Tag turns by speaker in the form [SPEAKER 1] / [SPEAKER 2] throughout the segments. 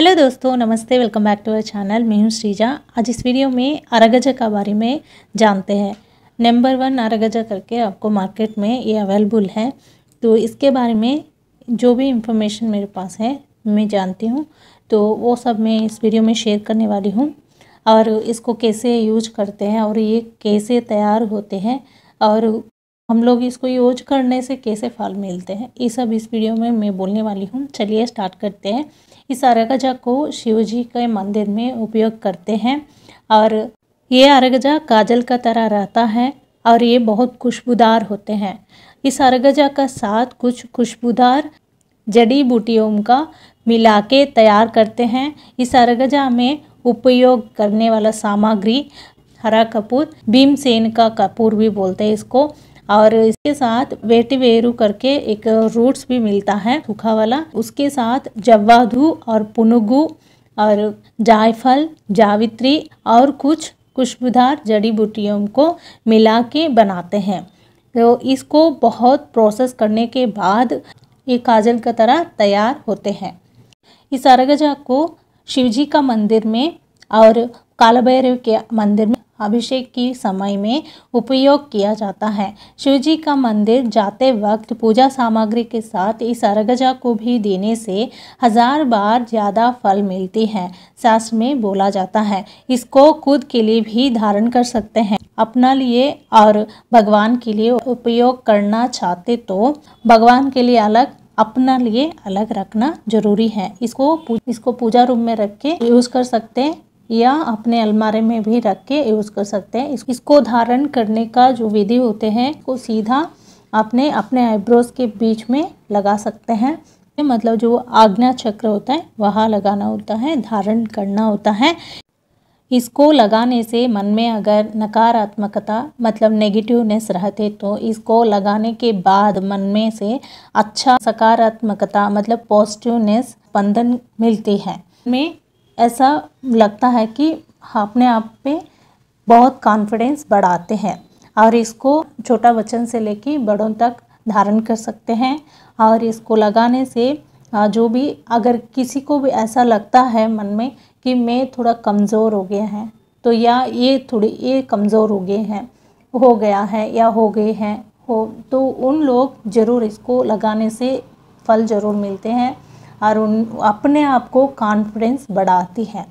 [SPEAKER 1] hello दोस्तों नमस्ते welcome back to our channel मैं हूँ श्रीजा आज इस वीडियो में अरागजा का बारे में जानते हैं नंबर वन अरागजा करके आपको मार्केट में ये अवेलेबल है तो इसके बारे में जो भी इंफॉर्मेशन मेरे पास है मैं जानती हूँ तो वो सब मैं इस वीडियो में शेयर करने वाली हूँ और इसको कैसे यूज करते हैं और ये कैसे तैयार होते हैं और हम लोग इसको यूज करने से कैसे फल मिलते हैं ये सब इस वीडियो में मैं बोलने वाली हूँ चलिए स्टार्ट करते हैं इस अरगजा को शिव जी के मंदिर में उपयोग करते हैं और ये अरगजा काजल का तरह रहता है और ये बहुत खुशबूदार होते हैं इस अरगजा का साथ कुछ खुशबूदार जड़ी बूटियों का मिला के तैयार करते हैं इस अरगजा में उपयोग करने वाला सामग्री हरा कपूर भीमसेन का कपूर भी बोलते हैं इसको और इसके साथ वेटिवेरू करके एक रूट्स भी मिलता है सूखा वाला उसके साथ जवाधु और पुनुगु और जायफल जावित्री और कुछ खुशबुदार जड़ी बूटियों को मिला के बनाते हैं तो इसको बहुत प्रोसेस करने के बाद ये काजल का तरह तैयार होते हैं इस अरगजा को शिवजी का मंदिर में और कालाभैरव के मंदिर में अभिषेक के समय में उपयोग किया जाता है शिव जी का मंदिर जाते वक्त पूजा सामग्री के साथ इस अर्गजा को भी देने से हजार बार ज़्यादा फल मिलती है शास्त्र में बोला जाता है इसको खुद के लिए भी धारण कर सकते हैं अपना लिए और भगवान के लिए उपयोग करना चाहते तो भगवान के लिए अलग अपना लिए अलग रखना जरूरी है इसको इसको पूजा रूम में रख के यूज़ कर सकते हैं या अपने अलमारे में भी रख के यूज़ कर सकते हैं इसको धारण करने का जो विधि होते हैं वो सीधा अपने अपने आईब्रोज के बीच में लगा सकते हैं मतलब जो आज्ञा चक्र होता है वहाँ लगाना होता है धारण करना होता है इसको लगाने से मन में अगर नकारात्मकता मतलब नेगेटिवनेस रहते तो इसको लगाने के बाद मन में से अच्छा सकारात्मकता मतलब पॉजिटिवनेस बंधन मिलती है में ऐसा लगता है कि अपने आप पे बहुत कॉन्फिडेंस बढ़ाते हैं और इसको छोटा वचन से लेके बड़ों तक धारण कर सकते हैं और इसको लगाने से जो भी अगर किसी को भी ऐसा लगता है मन में कि मैं थोड़ा कमज़ोर हो गया है तो या ये थोड़ी ये कमज़ोर हो गए हैं हो गया है या हो गए हैं हो तो उन लोग ज़रूर इसको लगाने से फल ज़रूर मिलते हैं और उन अपने आप को कॉन्फिडेंस बढ़ाती है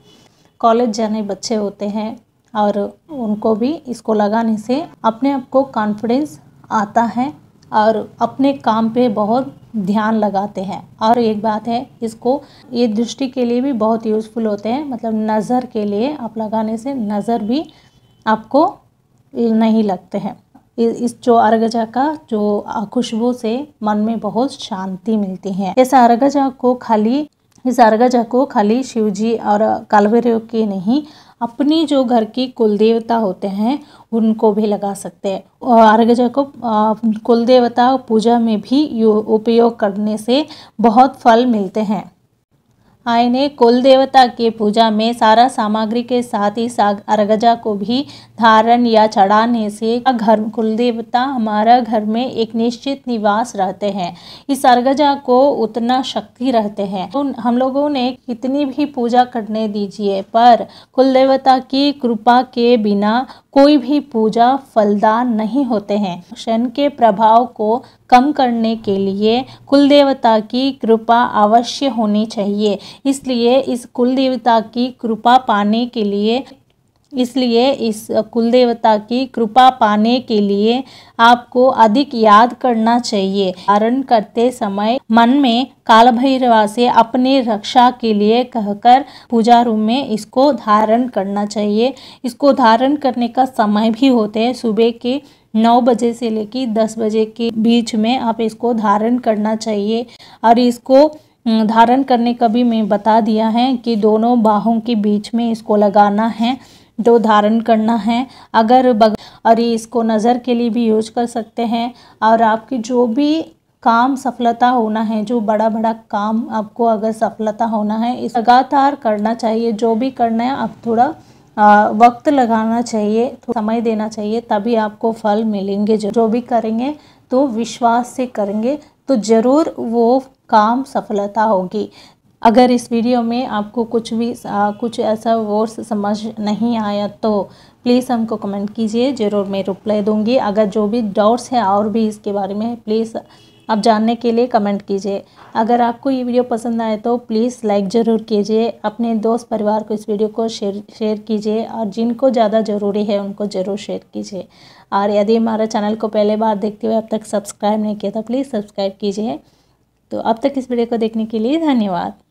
[SPEAKER 1] कॉलेज जाने बच्चे होते हैं और उनको भी इसको लगाने से अपने आप को कॉन्फिडेंस आता है और अपने काम पे बहुत ध्यान लगाते हैं और एक बात है इसको ये दृष्टि के लिए भी बहुत यूज़फुल होते हैं मतलब नज़र के लिए आप लगाने से नज़र भी आपको नहीं लगते हैं इस जो अरगजा का जो खुशबू से मन में बहुत शांति मिलती है इस अरगजा को खाली इस अरगजा को खाली शिव जी और कालवेरियों के नहीं अपनी जो घर की कुल देवता होते हैं उनको भी लगा सकते हैं और अरगजा को कुल देवता पूजा में भी उपयोग करने से बहुत फल मिलते हैं आयने कुल देवता के पूजा में सारा सामग्री के साथ ही अरगजा को भी धारण या चढ़ाने से घर कुल देवता हमारा घर में एक निश्चित निवास रहते हैं इस अरगजा को उतना शक्ति रहते हैं तो हम लोगों ने कितनी भी पूजा करने दीजिए पर कुल देवता की कृपा के बिना कोई भी पूजा फलदान नहीं होते हैं शन के प्रभाव को कम करने के लिए कुल देवता की कृपा अवश्य होनी चाहिए इसलिए इस कुल देवता की कृपा पाने के लिए इसलिए इस कुल देवता की कृपा पाने के लिए आपको अधिक याद करना चाहिए धारण करते समय मन में काल भैरवा से अपनी रक्षा के लिए कहकर पूजा रूम में इसको धारण करना चाहिए इसको धारण करने का समय भी होते हैं सुबह के नौ बजे से लेकर दस बजे के बीच में आप इसको धारण करना चाहिए और इसको धारण करने का भी मैं बता दिया है कि दोनों बाहों के बीच में इसको लगाना है जो धारण करना है अगर बग अरे इसको नज़र के लिए भी यूज कर सकते हैं और आपकी जो भी काम सफलता होना है जो बड़ा बड़ा काम आपको अगर सफलता होना है इस लगातार करना चाहिए जो भी करना है आप थोड़ा आ, वक्त लगाना चाहिए समय देना चाहिए तभी आपको फल मिलेंगे जो, जो भी करेंगे तो विश्वास से करेंगे तो ज़रूर वो काम सफलता होगी अगर इस वीडियो में आपको कुछ भी आ, कुछ ऐसा वर्ड्स समझ नहीं आया तो प्लीज़ हमको कमेंट कीजिए ज़रूर मैं रिप्लाई दूंगी अगर जो भी डाउट्स हैं और भी इसके बारे में प्लीज़ आप जानने के लिए कमेंट कीजिए अगर आपको ये वीडियो पसंद आए तो प्लीज़ लाइक ज़रूर कीजिए अपने दोस्त परिवार को इस वीडियो को शेयर शेयर कीजिए और जिनको ज़्यादा ज़रूरी है उनको ज़रूर शेयर कीजिए और यदि हमारे चैनल को पहले बार देखते हुए अब तक सब्सक्राइब नहीं किया तो प्लीज़ सब्सक्राइब कीजिए तो अब तक इस वीडियो को देखने के लिए धन्यवाद